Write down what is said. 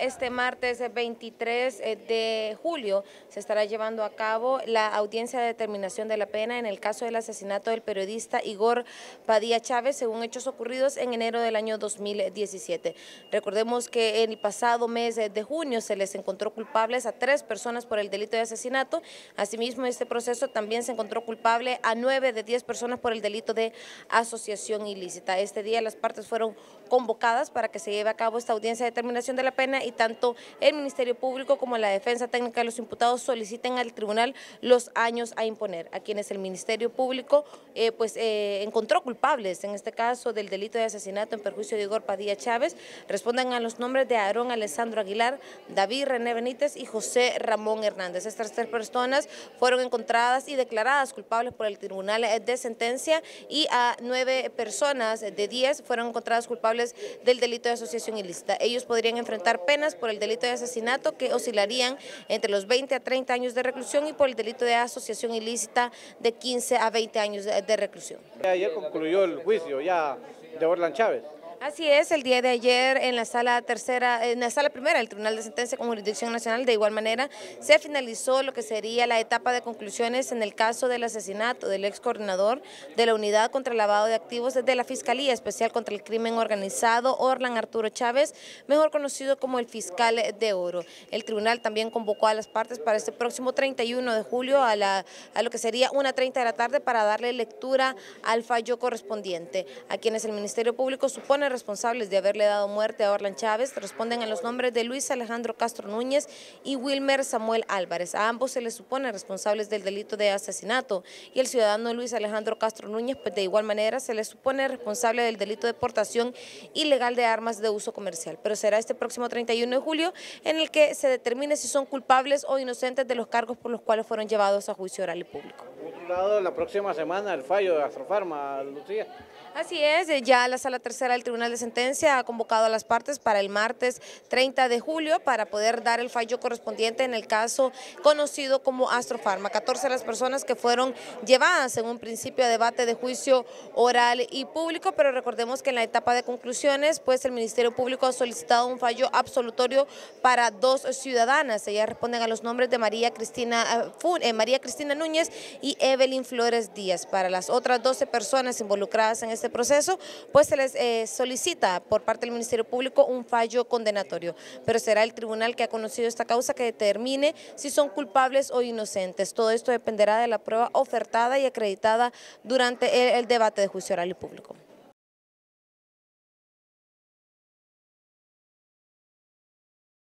Este martes 23 eh, eh, de julio se estará llevando a cabo la audiencia de determinación de la pena en el caso del asesinato del periodista Igor Padilla Chávez, según hechos ocurridos en enero del año 2017. Recordemos que en el pasado mes eh, de junio se les encontró culpables a tres personas por el delito de asesinato. Asimismo, este proceso también se encontró culpable a nueve de diez personas por el delito de asociación ilícita. Este día las partes fueron convocadas para que se lleve a cabo esta audiencia de determinación de la pena tanto el Ministerio Público como la Defensa Técnica de los imputados soliciten al tribunal los años a imponer a quienes el Ministerio Público eh, pues eh, encontró culpables, en este caso del delito de asesinato en perjuicio de Igor Padilla Chávez, respondan a los nombres de Aarón Alessandro Aguilar, David René Benítez y José Ramón Hernández. Estas tres personas fueron encontradas y declaradas culpables por el tribunal de sentencia y a nueve personas de diez fueron encontradas culpables del delito de asociación ilícita. Ellos podrían enfrentar penas por el delito de asesinato que oscilarían entre los 20 a 30 años de reclusión y por el delito de asociación ilícita de 15 a 20 años de, de reclusión. Ayer concluyó el juicio ya de Orlan Chávez. Así es, el día de ayer en la sala tercera, en la sala primera del Tribunal de Sentencia con Jurisdicción Nacional, de igual manera, se finalizó lo que sería la etapa de conclusiones en el caso del asesinato del ex coordinador de la Unidad contra el Lavado de Activos de la Fiscalía Especial contra el Crimen Organizado, Orlan Arturo Chávez, mejor conocido como el fiscal de oro. El tribunal también convocó a las partes para este próximo 31 de julio a, la, lo que sería una de la tarde para darle lectura al fallo correspondiente, a quienes el Ministerio Público supone responsables de haberle dado muerte a Orlan Chávez responden a los nombres de Luis Alejandro Castro Núñez y Wilmer Samuel Álvarez. A ambos se les supone responsables del delito de asesinato y el ciudadano Luis Alejandro Castro Núñez, pues de igual manera se les supone responsable del delito de portación ilegal de armas de uso comercial. Pero será este próximo 31 de julio en el que se determine si son culpables o inocentes de los cargos por los cuales fueron llevados a juicio oral y público la próxima semana el fallo de Astrofarma, Lucía. Así es, eh, ya la sala tercera del Tribunal de Sentencia ha convocado a las partes para el martes 30 de julio para poder dar el fallo correspondiente en el caso conocido como Astrofarma. 14 las personas que fueron llevadas en un principio a debate de juicio oral y público, pero recordemos que en la etapa de conclusiones, pues el Ministerio Público ha solicitado un fallo absolutorio para dos ciudadanas. Ellas responden a los nombres de María Cristina, eh, eh, María Cristina Núñez y Eva Evelyn Flores Díaz. Para las otras 12 personas involucradas en este proceso, pues se les eh, solicita por parte del Ministerio Público un fallo condenatorio, pero será el tribunal que ha conocido esta causa que determine si son culpables o inocentes. Todo esto dependerá de la prueba ofertada y acreditada durante el debate de juicio oral y público.